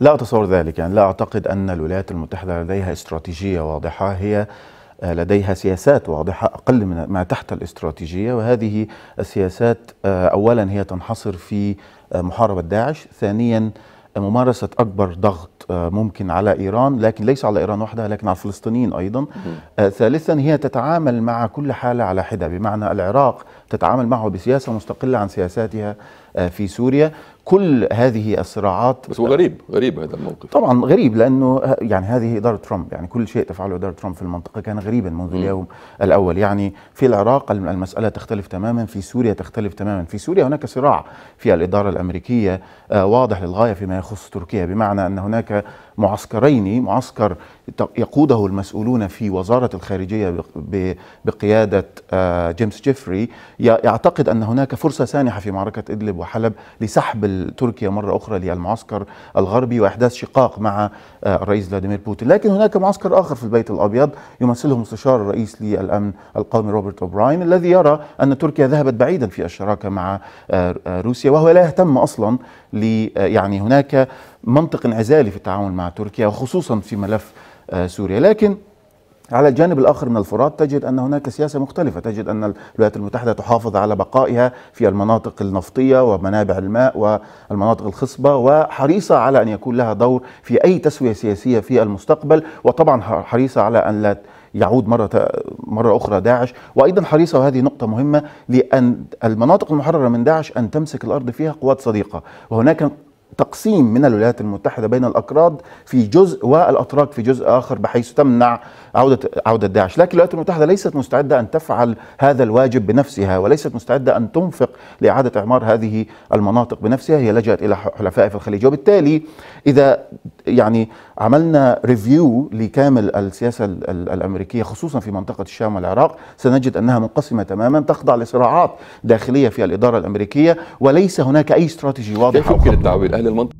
لا أتصور ذلك يعني لا أعتقد أن الولايات المتحدة لديها استراتيجية واضحة هي آه، لديها سياسات واضحة أقل من ما تحت الاستراتيجية وهذه السياسات آه، أولا هي تنحصر في آه، محاربة داعش ثانيا ممارسة أكبر ضغط ممكن على إيران لكن ليس على إيران وحدها لكن على الفلسطينيين أيضا ثالثا هي تتعامل مع كل حالة على حدة بمعنى العراق تتعامل معه بسياسة مستقلة عن سياساتها في سوريا كل هذه الصراعات بس هو غريب غريب هذا الموقف طبعا غريب لانه يعني هذه اداره ترامب يعني كل شيء تفعله اداره ترامب في المنطقه كان غريبا منذ اليوم الاول يعني في العراق المساله تختلف تماما في سوريا تختلف تماما في سوريا هناك صراع في الاداره الامريكيه آه، واضح للغايه فيما يخص تركيا بمعنى ان هناك معسكرين معسكر يقوده المسؤولون في وزارة الخارجية بقيادة آه، جيمس جيفري يعتقد أن هناك فرصة سانحة في معركة إدلب وحلب لسحب تقبل تركيا مرة أخرى للمعسكر الغربي وإحداث شقاق مع آه، الرئيس فلاديمير بوتين لكن هناك معسكر آخر في البيت الأبيض يمثله مستشار الرئيس للأمن القومي روبرت أوبراين الذي يرى أن تركيا ذهبت بعيدا في الشراكة مع آه، آه، روسيا وهو لا يهتم أصلا يعني هناك منطق انعزالي في التعامل مع تركيا وخصوصا في ملف سوريا لكن على الجانب الآخر من الفرات تجد أن هناك سياسة مختلفة تجد أن الولايات المتحدة تحافظ على بقائها في المناطق النفطية ومنابع الماء والمناطق الخصبة وحريصة على أن يكون لها دور في أي تسوية سياسية في المستقبل وطبعا حريصة على أن لا يعود مرة مرة أخرى داعش وأيضا حريصة وهذه نقطة مهمة لأن المناطق المحررة من داعش أن تمسك الأرض فيها قوات صديقة وهناك تقسيم من الولايات المتحدة بين الأكراد في جزء والأتراك في جزء آخر بحيث تمنع عودة عودة داعش، لكن الولايات المتحدة ليست مستعدة أن تفعل هذا الواجب بنفسها وليست مستعدة أن تنفق لإعادة إعمار هذه المناطق بنفسها، هي لجأت إلى حلفاء في الخليج، وبالتالي إذا يعني عملنا ريفيو لكامل السياسة الأمريكية خصوصا في منطقة الشام والعراق سنجد أنها منقسمة تماما تخضع لصراعات داخلية في الإدارة الأمريكية وليس هناك أي استراتيجي واضح كيف يمكن التعويل اهل المنطقه